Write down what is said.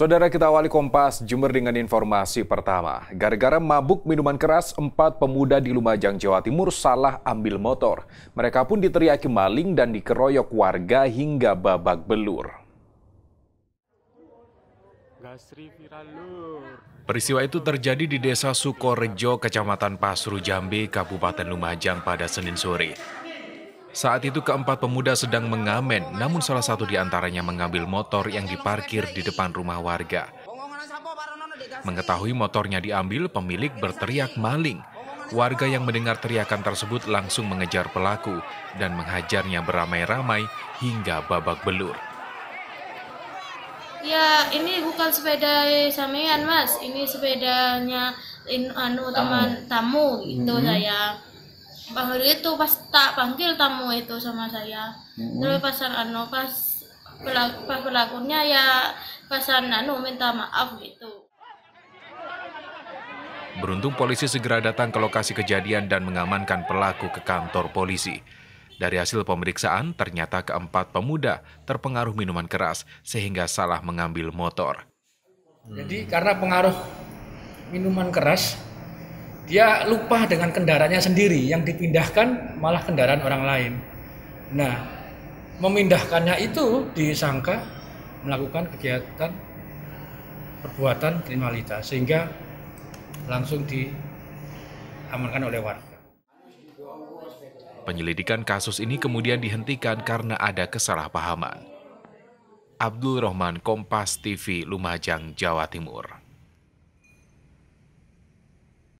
Saudara kita awali Kompas Jember dengan informasi pertama. Gara-gara mabuk minuman keras, empat pemuda di Lumajang, Jawa Timur salah ambil motor. Mereka pun diteriaki maling dan dikeroyok warga hingga babak belur. Peristiwa itu terjadi di Desa Sukorejo, Kecamatan Pasru Jambi, Kabupaten Lumajang pada Senin sore. Saat itu keempat pemuda sedang mengamen, namun salah satu di antaranya mengambil motor yang diparkir di depan rumah warga. Mengetahui motornya diambil, pemilik berteriak maling. Warga yang mendengar teriakan tersebut langsung mengejar pelaku dan menghajarnya beramai-ramai hingga babak belur. Ya, ini bukan sepeda samian, Mas. Ini sepedanya in, anu, teman tamu, tamu gitu -hmm. saya panggil itu pas tak panggil tamu itu sama saya mm-hmm. terus pasan anu pas pelaku, pas pelakunya ya pasan anu minta maaf gitu Beruntung polisi segera datang ke lokasi kejadian dan mengamankan pelaku ke kantor polisi. Dari hasil pemeriksaan, ternyata keempat pemuda terpengaruh minuman keras sehingga salah mengambil motor. Jadi karena pengaruh minuman keras, dia lupa dengan kendaraannya sendiri yang dipindahkan malah kendaraan orang lain nah memindahkannya itu disangka melakukan kegiatan perbuatan kriminalitas sehingga langsung diamankan oleh warga Penyelidikan kasus ini kemudian dihentikan karena ada kesalahpahaman. Abdul Rahman, Kompas TV, Lumajang, Jawa Timur.